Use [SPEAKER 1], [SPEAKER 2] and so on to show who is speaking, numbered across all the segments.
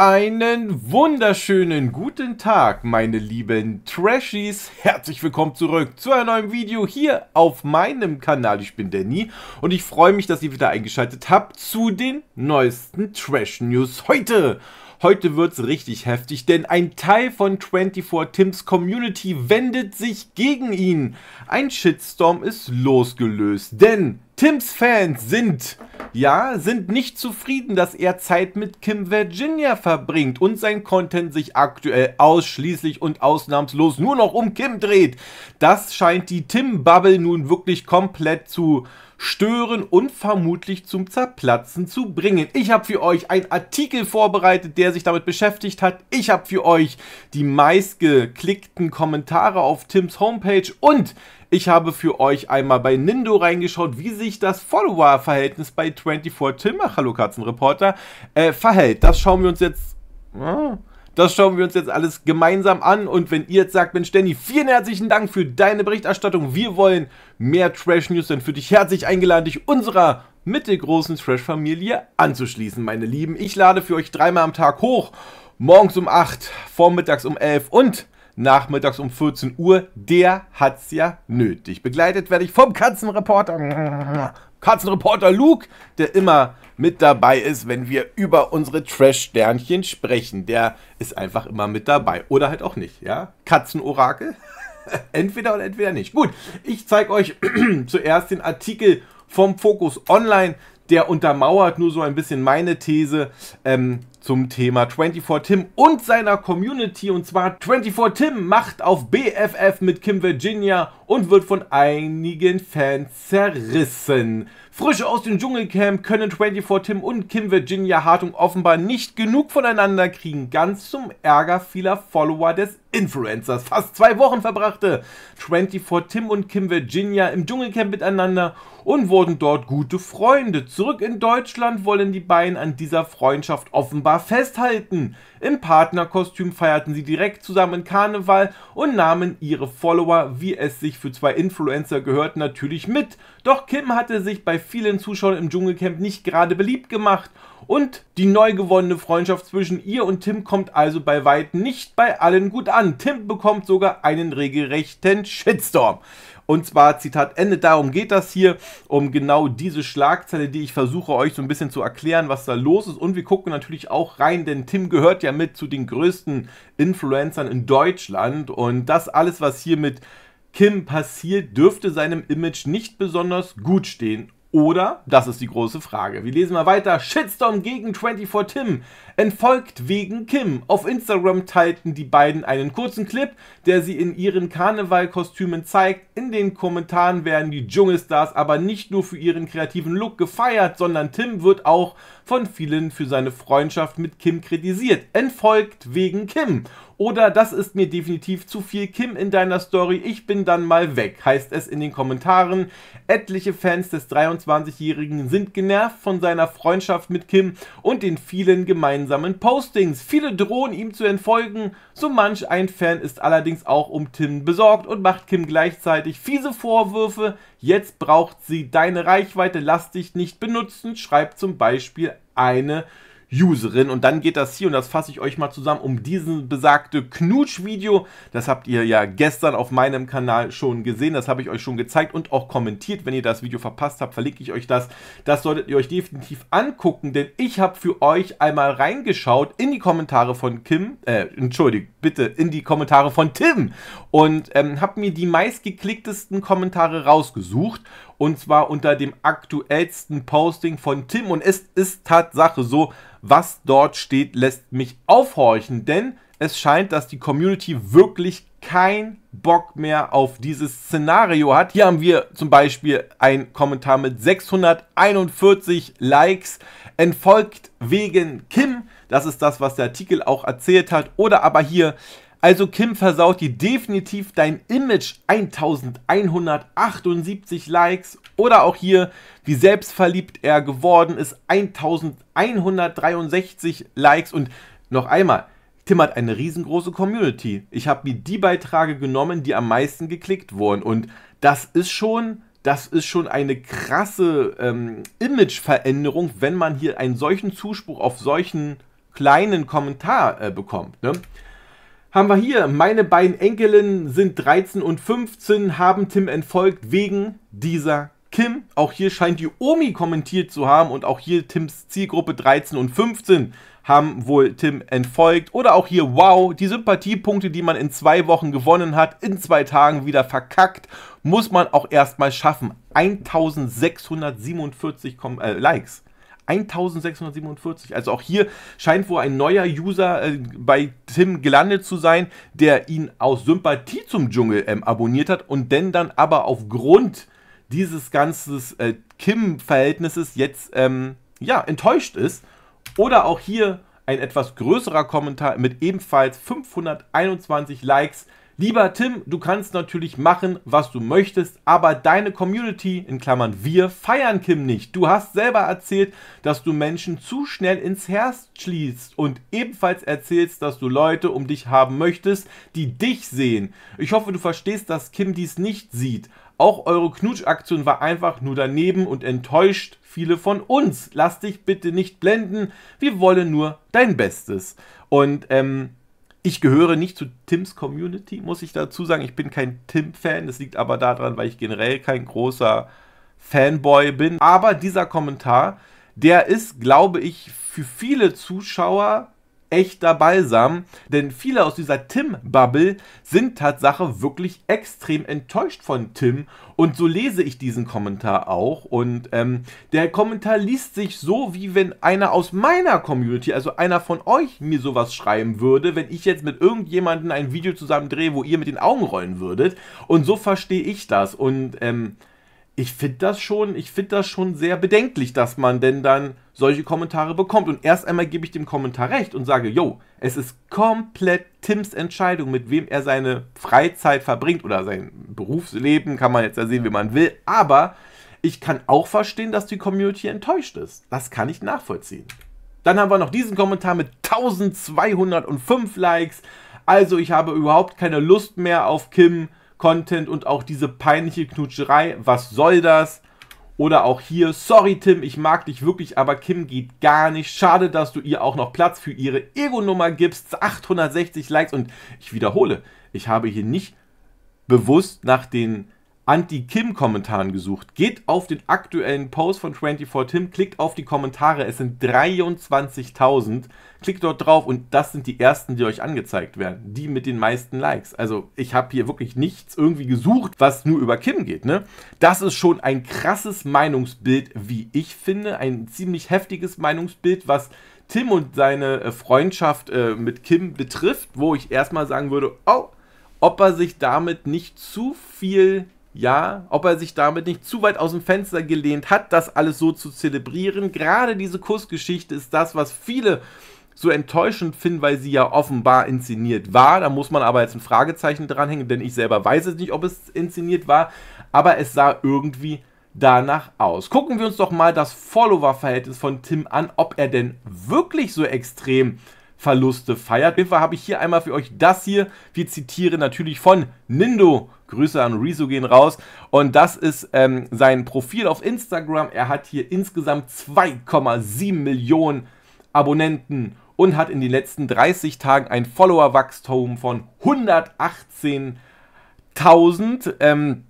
[SPEAKER 1] Einen wunderschönen guten Tag, meine lieben Trashies. Herzlich willkommen zurück zu einem neuen Video hier auf meinem Kanal. Ich bin Danny und ich freue mich, dass ihr wieder eingeschaltet habt zu den neuesten Trash News heute. Heute wird es richtig heftig, denn ein Teil von 24 Tims Community wendet sich gegen ihn. Ein Shitstorm ist losgelöst, denn Tims Fans sind, ja, sind nicht zufrieden, dass er Zeit mit Kim Virginia verbringt und sein Content sich aktuell ausschließlich und ausnahmslos nur noch um Kim dreht. Das scheint die Tim-Bubble nun wirklich komplett zu stören und vermutlich zum Zerplatzen zu bringen. Ich habe für euch einen Artikel vorbereitet, der sich damit beschäftigt hat. Ich habe für euch die meistgeklickten Kommentare auf Tims Homepage und ich habe für euch einmal bei Nindo reingeschaut, wie sich das Follower-Verhältnis bei 24 Tim, hallo Katzenreporter, äh, verhält. Das schauen wir uns jetzt... das schauen wir uns jetzt alles gemeinsam an. Und wenn ihr jetzt sagt, Mensch, Danny, vielen herzlichen Dank für deine Berichterstattung. Wir wollen mehr Trash News, dann für dich herzlich eingeladen, dich unserer mittelgroßen Trash-Familie anzuschließen, meine Lieben. Ich lade für euch dreimal am Tag hoch. Morgens um 8, vormittags um 11 und nachmittags um 14 Uhr, der hat's ja nötig. Begleitet werde ich vom Katzenreporter, Katzenreporter Luke, der immer mit dabei ist, wenn wir über unsere Trash-Sternchen sprechen. Der ist einfach immer mit dabei. Oder halt auch nicht, ja? Katzenorakel? entweder oder entweder nicht. Gut, ich zeige euch zuerst den Artikel vom Fokus Online, der untermauert nur so ein bisschen meine These. Ähm, zum Thema 24 Tim und seiner Community. Und zwar 24 Tim macht auf BFF mit Kim Virginia und wird von einigen Fans zerrissen. Frisch aus dem Dschungelcamp können 24 Tim und Kim Virginia Hartung offenbar nicht genug voneinander kriegen, ganz zum Ärger vieler Follower des Influencers. Fast zwei Wochen verbrachte 24 Tim und Kim Virginia im Dschungelcamp miteinander und wurden dort gute Freunde. Zurück in Deutschland wollen die beiden an dieser Freundschaft offenbar festhalten. Im Partnerkostüm feierten sie direkt zusammen Karneval und nahmen ihre Follower, wie es sich für zwei Influencer gehört natürlich mit. Doch Kim hatte sich bei vielen Zuschauern im Dschungelcamp nicht gerade beliebt gemacht und die neu gewonnene Freundschaft zwischen ihr und Tim kommt also bei weitem nicht bei allen gut an. Tim bekommt sogar einen regelrechten Shitstorm. Und zwar, Zitat Ende, darum geht das hier, um genau diese Schlagzeile, die ich versuche euch so ein bisschen zu erklären, was da los ist. Und wir gucken natürlich auch rein, denn Tim gehört ja mit zu den größten Influencern in Deutschland. Und das alles, was hier mit Kim passiert, dürfte seinem Image nicht besonders gut stehen. Oder? Das ist die große Frage. Wir lesen mal weiter. Shitstorm gegen 24 Tim. Entfolgt wegen Kim. Auf Instagram teilten die beiden einen kurzen Clip, der sie in ihren Karnevalkostümen zeigt. In den Kommentaren werden die Dschungelstars aber nicht nur für ihren kreativen Look gefeiert, sondern Tim wird auch von vielen für seine Freundschaft mit Kim kritisiert. Entfolgt wegen Kim. Oder das ist mir definitiv zu viel Kim in deiner Story, ich bin dann mal weg, heißt es in den Kommentaren. Etliche Fans des 23-Jährigen sind genervt von seiner Freundschaft mit Kim und den vielen gemeinsamen Postings. Viele drohen ihm zu entfolgen, so manch ein Fan ist allerdings auch um Tim besorgt und macht Kim gleichzeitig fiese Vorwürfe. Jetzt braucht sie deine Reichweite, lass dich nicht benutzen, schreibt zum Beispiel eine Userin. Und dann geht das hier, und das fasse ich euch mal zusammen, um diesen besagte Knutsch-Video. Das habt ihr ja gestern auf meinem Kanal schon gesehen. Das habe ich euch schon gezeigt und auch kommentiert. Wenn ihr das Video verpasst habt, verlinke ich euch das. Das solltet ihr euch definitiv angucken, denn ich habe für euch einmal reingeschaut in die Kommentare von Kim, äh, entschuldigt, bitte, in die Kommentare von Tim und ähm, habe mir die meistgeklicktesten Kommentare rausgesucht und zwar unter dem aktuellsten Posting von Tim und es ist Tatsache so, was dort steht, lässt mich aufhorchen, denn es scheint, dass die Community wirklich keinen Bock mehr auf dieses Szenario hat. Hier haben wir zum Beispiel einen Kommentar mit 641 Likes, entfolgt wegen Kim. Das ist das, was der Artikel auch erzählt hat. Oder aber hier also Kim versaut dir definitiv dein Image. 1178 Likes oder auch hier, wie selbstverliebt er geworden ist, 1163 Likes und noch einmal, Tim hat eine riesengroße Community. Ich habe mir die Beiträge genommen, die am meisten geklickt wurden und das ist schon das ist schon eine krasse ähm, Imageveränderung, wenn man hier einen solchen Zuspruch auf solchen kleinen Kommentar äh, bekommt. Ne? haben wir hier, meine beiden Enkelinnen sind 13 und 15, haben Tim entfolgt wegen dieser Kim. Auch hier scheint die Omi kommentiert zu haben und auch hier Tims Zielgruppe 13 und 15 haben wohl Tim entfolgt. Oder auch hier, wow, die Sympathiepunkte, die man in zwei Wochen gewonnen hat, in zwei Tagen wieder verkackt, muss man auch erstmal schaffen. 1647 äh, Likes. 1647. Also auch hier scheint wohl ein neuer User äh, bei Tim gelandet zu sein, der ihn aus Sympathie zum Dschungel ähm, abonniert hat und denn dann aber aufgrund dieses ganzen äh, Kim-Verhältnisses jetzt ähm, ja, enttäuscht ist. Oder auch hier ein etwas größerer Kommentar mit ebenfalls 521 Likes Lieber Tim, du kannst natürlich machen, was du möchtest, aber deine Community, in Klammern wir, feiern Kim nicht. Du hast selber erzählt, dass du Menschen zu schnell ins Herz schließt und ebenfalls erzählst, dass du Leute um dich haben möchtest, die dich sehen. Ich hoffe, du verstehst, dass Kim dies nicht sieht. Auch eure Knutschaktion war einfach nur daneben und enttäuscht viele von uns. Lass dich bitte nicht blenden, wir wollen nur dein Bestes. Und ähm, ich gehöre nicht zu Tims Community, muss ich dazu sagen. Ich bin kein Tim-Fan. Das liegt aber daran, weil ich generell kein großer Fanboy bin. Aber dieser Kommentar, der ist, glaube ich, für viele Zuschauer echter Balsam, denn viele aus dieser Tim-Bubble sind Tatsache wirklich extrem enttäuscht von Tim und so lese ich diesen Kommentar auch und ähm, der Kommentar liest sich so, wie wenn einer aus meiner Community, also einer von euch, mir sowas schreiben würde, wenn ich jetzt mit irgendjemandem ein Video zusammen drehe, wo ihr mit den Augen rollen würdet und so verstehe ich das und ähm, ich finde das schon, ich finde das schon sehr bedenklich, dass man denn dann solche Kommentare bekommt. Und erst einmal gebe ich dem Kommentar recht und sage, yo, es ist komplett Tims Entscheidung, mit wem er seine Freizeit verbringt oder sein Berufsleben, kann man jetzt ja sehen, wie man will. Aber ich kann auch verstehen, dass die Community enttäuscht ist. Das kann ich nachvollziehen. Dann haben wir noch diesen Kommentar mit 1205 Likes. Also ich habe überhaupt keine Lust mehr auf Kim Content und auch diese peinliche Knutscherei, was soll das? Oder auch hier, sorry Tim, ich mag dich wirklich, aber Kim geht gar nicht. Schade, dass du ihr auch noch Platz für ihre Ego-Nummer gibst. 860 Likes und ich wiederhole, ich habe hier nicht bewusst nach den Anti-Kim-Kommentaren gesucht. Geht auf den aktuellen Post von 24 Tim, klickt auf die Kommentare, es sind 23.000. Klickt dort drauf und das sind die ersten, die euch angezeigt werden. Die mit den meisten Likes. Also ich habe hier wirklich nichts irgendwie gesucht, was nur über Kim geht. Ne? Das ist schon ein krasses Meinungsbild, wie ich finde. Ein ziemlich heftiges Meinungsbild, was Tim und seine äh, Freundschaft äh, mit Kim betrifft, wo ich erstmal sagen würde, oh, ob er sich damit nicht zu viel ja, ob er sich damit nicht zu weit aus dem Fenster gelehnt hat, das alles so zu zelebrieren. Gerade diese Kussgeschichte ist das, was viele so enttäuschend finden, weil sie ja offenbar inszeniert war. Da muss man aber jetzt ein Fragezeichen dranhängen, denn ich selber weiß es nicht, ob es inszeniert war, aber es sah irgendwie danach aus. Gucken wir uns doch mal das Follower-Verhältnis von Tim an, ob er denn wirklich so extrem Verluste feiert. Auf jeden Fall habe ich hier einmal für euch das hier. Wir zitieren natürlich von Nindo Grüße an Rizu gehen raus. Und das ist ähm, sein Profil auf Instagram. Er hat hier insgesamt 2,7 Millionen Abonnenten und hat in den letzten 30 Tagen ein Followerwachstum von 118.000. Ähm,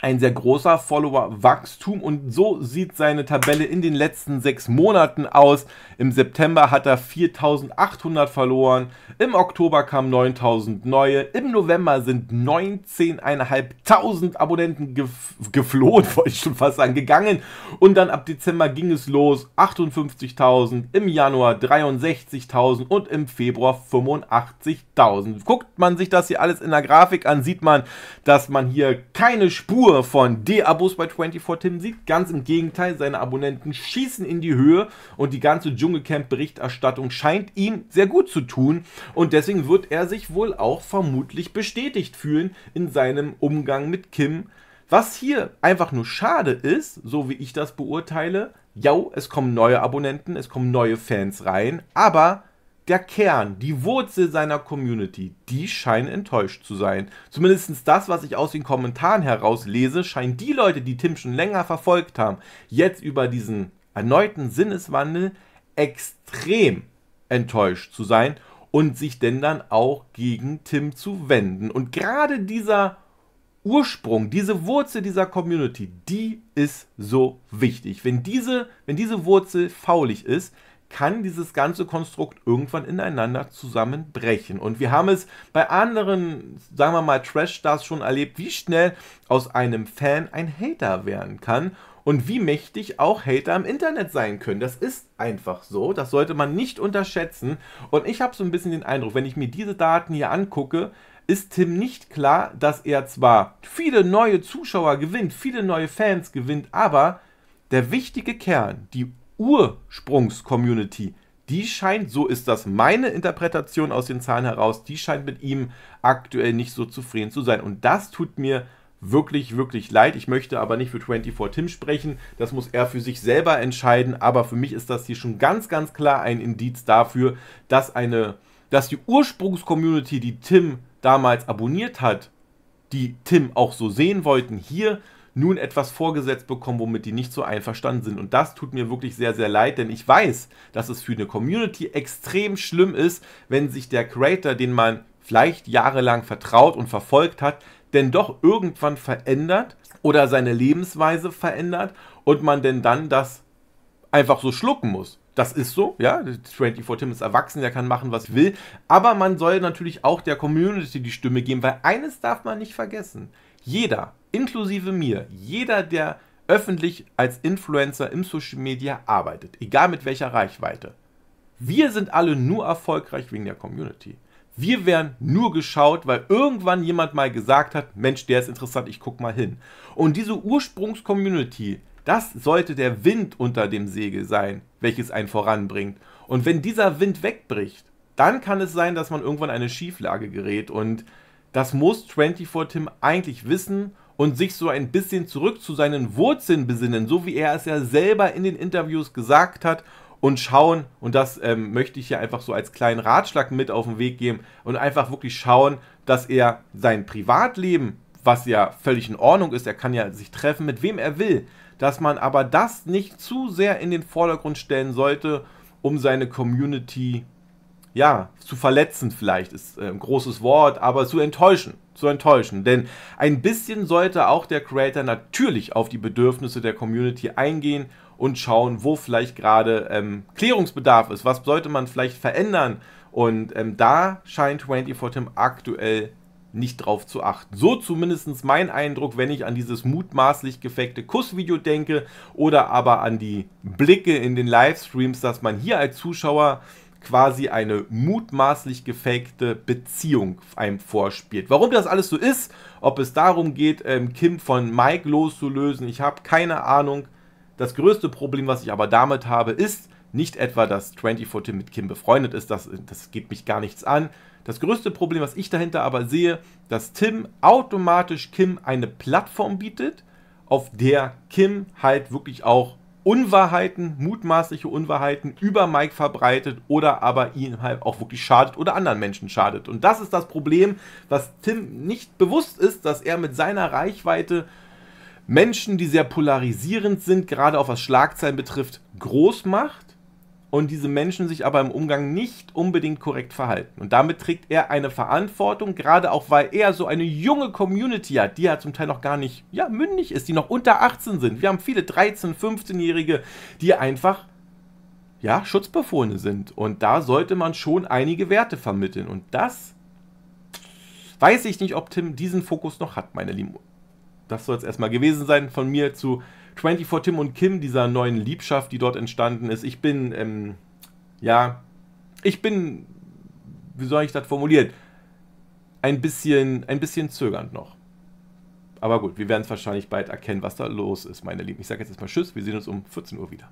[SPEAKER 1] ein sehr großer Follower-Wachstum und so sieht seine Tabelle in den letzten sechs Monaten aus. Im September hat er 4800 verloren, im Oktober kamen 9000 neue, im November sind 19.500 Abonnenten ge geflohen, wollte ich schon fast sagen, gegangen und dann ab Dezember ging es los, 58.000, im Januar 63.000 und im Februar 85.000. Guckt man sich das hier alles in der Grafik an, sieht man, dass man hier keine Spur Spur von d abos bei 24 Tim sieht. Ganz im Gegenteil, seine Abonnenten schießen in die Höhe und die ganze Dschungelcamp-Berichterstattung scheint ihm sehr gut zu tun. Und deswegen wird er sich wohl auch vermutlich bestätigt fühlen in seinem Umgang mit Kim. Was hier einfach nur schade ist, so wie ich das beurteile, ja, es kommen neue Abonnenten, es kommen neue Fans rein, aber der Kern, die Wurzel seiner Community, die scheinen enttäuscht zu sein. Zumindest das, was ich aus den Kommentaren herauslese, scheinen die Leute, die Tim schon länger verfolgt haben, jetzt über diesen erneuten Sinneswandel extrem enttäuscht zu sein und sich denn dann auch gegen Tim zu wenden. Und gerade dieser Ursprung, diese Wurzel dieser Community, die ist so wichtig. Wenn diese, wenn diese Wurzel faulig ist, kann dieses ganze Konstrukt irgendwann ineinander zusammenbrechen. Und wir haben es bei anderen, sagen wir mal, Trash-Stars schon erlebt, wie schnell aus einem Fan ein Hater werden kann und wie mächtig auch Hater im Internet sein können. Das ist einfach so, das sollte man nicht unterschätzen. Und ich habe so ein bisschen den Eindruck, wenn ich mir diese Daten hier angucke, ist Tim nicht klar, dass er zwar viele neue Zuschauer gewinnt, viele neue Fans gewinnt, aber der wichtige Kern, die Ursprungs-Community, die scheint, so ist das meine Interpretation aus den Zahlen heraus, die scheint mit ihm aktuell nicht so zufrieden zu sein. Und das tut mir wirklich, wirklich leid. Ich möchte aber nicht für 24 Tim sprechen. Das muss er für sich selber entscheiden. Aber für mich ist das hier schon ganz, ganz klar ein Indiz dafür, dass eine, dass die Ursprungscommunity, die Tim damals abonniert hat, die Tim auch so sehen wollten, hier nun etwas vorgesetzt bekommen, womit die nicht so einverstanden sind. Und das tut mir wirklich sehr, sehr leid, denn ich weiß, dass es für eine Community extrem schlimm ist, wenn sich der Creator, den man vielleicht jahrelang vertraut und verfolgt hat, denn doch irgendwann verändert oder seine Lebensweise verändert und man denn dann das einfach so schlucken muss. Das ist so, ja. 24 Tim ist erwachsen, der kann machen, was will. Aber man soll natürlich auch der Community die Stimme geben, weil eines darf man nicht vergessen. Jeder, inklusive mir, jeder, der öffentlich als Influencer im Social Media arbeitet, egal mit welcher Reichweite, wir sind alle nur erfolgreich wegen der Community. Wir werden nur geschaut, weil irgendwann jemand mal gesagt hat, Mensch, der ist interessant, ich guck mal hin. Und diese Ursprungscommunity, das sollte der Wind unter dem Segel sein, welches einen voranbringt. Und wenn dieser Wind wegbricht, dann kann es sein, dass man irgendwann eine Schieflage gerät. Und das muss 24 Tim eigentlich wissen und sich so ein bisschen zurück zu seinen Wurzeln besinnen, so wie er es ja selber in den Interviews gesagt hat und schauen, und das ähm, möchte ich hier einfach so als kleinen Ratschlag mit auf den Weg geben, und einfach wirklich schauen, dass er sein Privatleben, was ja völlig in Ordnung ist, er kann ja sich treffen, mit wem er will, dass man aber das nicht zu sehr in den Vordergrund stellen sollte, um seine Community ja, zu verletzen vielleicht ist äh, ein großes Wort, aber zu enttäuschen, zu enttäuschen. Denn ein bisschen sollte auch der Creator natürlich auf die Bedürfnisse der Community eingehen und schauen, wo vielleicht gerade ähm, Klärungsbedarf ist, was sollte man vielleicht verändern. Und ähm, da scheint 24 Tim aktuell nicht drauf zu achten. So zumindest mein Eindruck, wenn ich an dieses mutmaßlich gefakte Kussvideo denke oder aber an die Blicke in den Livestreams, dass man hier als Zuschauer quasi eine mutmaßlich gefakte Beziehung einem vorspielt. Warum das alles so ist, ob es darum geht, ähm, Kim von Mike loszulösen, ich habe keine Ahnung. Das größte Problem, was ich aber damit habe, ist nicht etwa, dass 24 Tim mit Kim befreundet ist, das, das geht mich gar nichts an. Das größte Problem, was ich dahinter aber sehe, dass Tim automatisch Kim eine Plattform bietet, auf der Kim halt wirklich auch Unwahrheiten, mutmaßliche Unwahrheiten über Mike verbreitet oder aber ihm halt auch wirklich schadet oder anderen Menschen schadet. Und das ist das Problem, was Tim nicht bewusst ist, dass er mit seiner Reichweite Menschen, die sehr polarisierend sind, gerade auch was Schlagzeilen betrifft, groß macht und diese Menschen sich aber im Umgang nicht unbedingt korrekt verhalten. Und damit trägt er eine Verantwortung, gerade auch weil er so eine junge Community hat, die ja zum Teil noch gar nicht ja, mündig ist, die noch unter 18 sind. Wir haben viele 13-, 15-Jährige, die einfach ja, Schutzbefohlene sind. Und da sollte man schon einige Werte vermitteln. Und das weiß ich nicht, ob Tim diesen Fokus noch hat, meine Lieben. Das soll es erstmal gewesen sein von mir zu 24 Tim und Kim, dieser neuen Liebschaft, die dort entstanden ist. Ich bin, ähm, ja, ich bin, wie soll ich das formulieren? Ein bisschen, ein bisschen zögernd noch. Aber gut, wir werden es wahrscheinlich bald erkennen, was da los ist, meine Lieben. Ich sage jetzt erstmal Tschüss, wir sehen uns um 14 Uhr wieder.